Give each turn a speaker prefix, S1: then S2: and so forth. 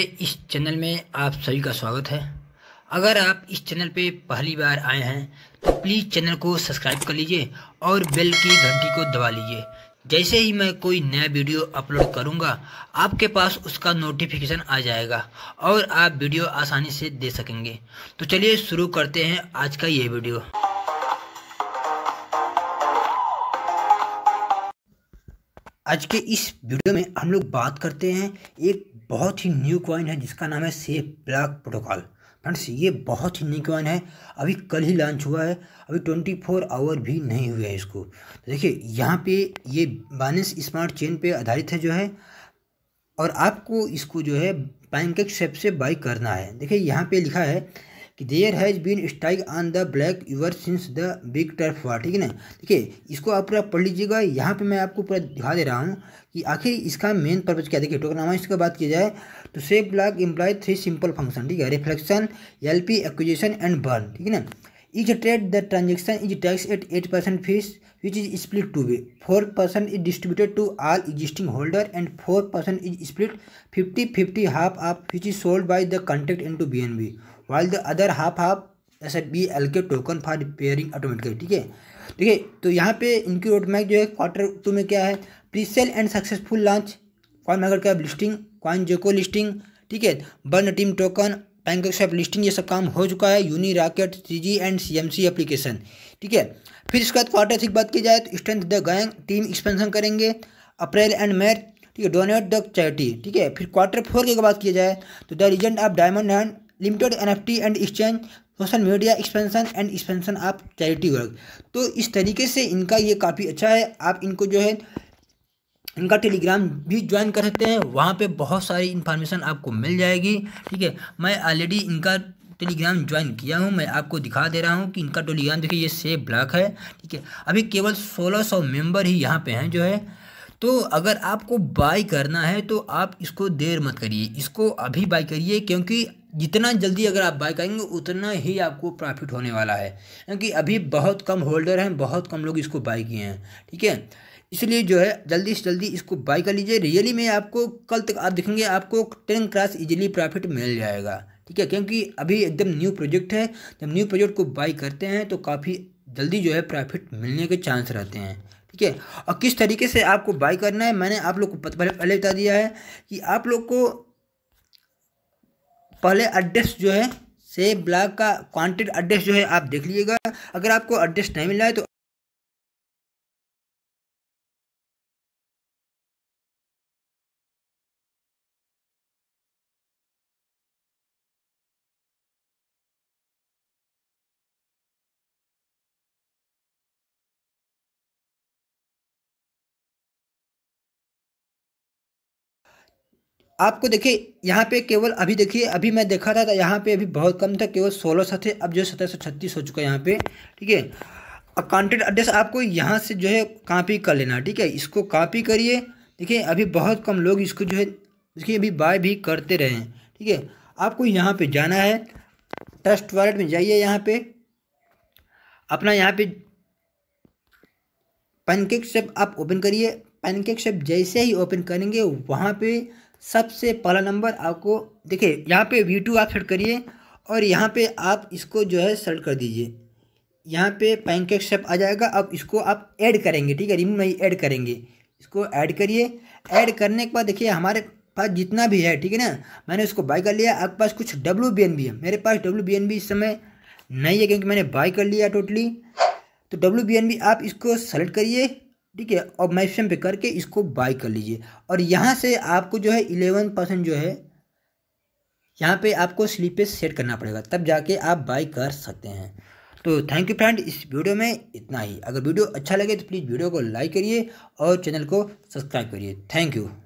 S1: इस चैनल में आप सभी का स्वागत है अगर आप इस चैनल पे पहली बार आए हैं तो प्लीज़ चैनल को सब्सक्राइब कर लीजिए और बेल की घंटी को दबा लीजिए जैसे ही मैं कोई नया वीडियो अपलोड करूँगा आपके पास उसका नोटिफिकेशन आ जाएगा और आप वीडियो आसानी से दे सकेंगे तो चलिए शुरू करते हैं आज का ये वीडियो आज के इस वीडियो में हम लोग बात करते हैं एक बहुत ही न्यू कॉइन है जिसका नाम है सेफ ब्लॉक प्रोटोकॉल फ्रेंड्स ये बहुत ही न्यू कॉइन है अभी कल ही लॉन्च हुआ है अभी ट्वेंटी फोर आवर भी नहीं हुए है इसको तो देखिए यहाँ पे ये बानस स्मार्ट चेन पे आधारित है जो है और आपको इसको जो है बैंक सेप से बाई करना है देखिए यहाँ पे लिखा है कि there has been strike on the black your since the big turf war ठीक है ना देखिए इसको आप पूरा पढ़ लीजिएगा यहाँ पे मैं आपको पूरा दिखा दे रहा हूँ कि आखिर इसका मेन पर्पज़ क्या देखिए टोकनामाइज का बात किया जाए तो safe block imply three simple function ठीक है reflection L P acquisition and burn ठीक है ना Each trade the transaction is taxed at 8% fees which is split two way. 4% is distributed to all existing holder and 4% is split 50-50 half half which is sold by the contact into BNB while the other half half S F B L के token for repairing automatically ठीक है ठीक है तो यहाँ पे इनकी road map जो है क्वार्टर टू में क्या है pre sale and successful launch CoinMarketCap listing CoinGecko listing ठीक है burn team token bank except listing ये सब काम हो चुका है uni rocket C and C application ठीक है फिर इसके बाद क्वार्टर से बात की जाए तो strength the gang team expansion करेंगे अप्रैल एंड मई ठीक है डोनेट द चैरिटी ठीक है फिर क्वार्टर फोर की बात की जाए तो the regent of diamond hand limited N F T and exchange social media expansion and expansion of charity work तो इस तरीके से इनका ये काफ़ी अच्छा है आप इनको जो है इनका टेलीग्राम भी ज्वाइन कर सकते हैं वहाँ पे बहुत सारी इन्फॉर्मेशन आपको मिल जाएगी ठीक है मैं ऑलरेडी इनका टेलीग्राम ज्वाइन किया हूँ मैं आपको दिखा दे रहा हूँ कि इनका टेलीग्राम देखिए ये सेफ ब्लॉक है ठीक है अभी केवल 1600 मेम्बर ही यहाँ पे हैं जो है तो अगर आपको बाय करना है तो आप इसको देर मत करिए इसको अभी बाय करिए क्योंकि जितना जल्दी अगर आप बाय करेंगे उतना ही आपको प्रॉफिट होने वाला है क्योंकि अभी बहुत कम होल्डर हैं बहुत कम लोग इसको बाय किए हैं ठीक है इसलिए जो है जल्दी से जल्दी इसको बाई कर लीजिए रियली में आपको कल तक आप देखेंगे आपको टेन क्रास इजीली प्रॉफिट मिल जाएगा ठीक है क्योंकि अभी एकदम न्यू प्रोजेक्ट है जब न्यू प्रोजेक्ट को बाई करते हैं तो काफ़ी जल्दी जो है प्रॉफिट मिलने के चांस रहते हैं ठीक है और किस तरीके से आपको बाई करना है मैंने आप लोग को पहले बता दिया है कि आप लोग को पहले एड्रेस जो है से ब्लॉक का क्वांटेड एड्रेस जो है आप देख लीजिएगा अगर आपको एड्रेस नहीं मिला है तो आपको देखिए यहाँ पे केवल अभी देखिए अभी मैं देखा था तो यहाँ पे अभी बहुत कम था केवल सोलह सौ थे अब जो है सत्रह सौ छत्तीस हो चुका है यहाँ पे ठीक है और कॉन्टेक्ट एड्रेस आपको यहाँ से जो है कापी कर लेना ठीक है इसको कापी करिए देखिए अभी बहुत कम लोग इसको जो है देखिए अभी बाय भी करते रहे हैं ठीक है आपको यहाँ पर जाना है ट्रस्ट वॉलेट में जाइए यहाँ पर अपना यहाँ पर पैनकेक शेप आप ओपन करिए पैनकेक शेप जैसे ही ओपन करेंगे वहाँ पर सबसे पहला नंबर आपको देखिए यहाँ पे वी टू आप सेट करिए और यहाँ पे आप इसको जो है सेलेक्ट कर दीजिए यहाँ पे पैंकेक शेप आ जाएगा अब इसको आप ऐड करेंगे ठीक है रिमूव नहीं ऐड करेंगे इसको ऐड करिए ऐड करने के बाद देखिए हमारे पास जितना भी है ठीक है ना मैंने उसको बाय कर लिया आपके पास कुछ डब्ल्यू बी एन बी है मेरे पास डब्ल्यू बी एन बी इस समय नहीं है क्योंकि मैंने बाय कर लिया टोटली तो डब्ल्यू बी एन बी आप इसको सेलेक्ट करिए ठीक है और मैक्सिमम पे करके इसको बाई कर लीजिए और यहाँ से आपको जो है इलेवन परसेंट जो है यहाँ पे आपको स्लीपेज सेट करना पड़ेगा तब जाके आप बाई कर सकते हैं तो थैंक यू फ्रेंड इस वीडियो में इतना ही अगर वीडियो अच्छा लगे तो प्लीज़ वीडियो को लाइक करिए और चैनल को सब्सक्राइब करिए थैंक यू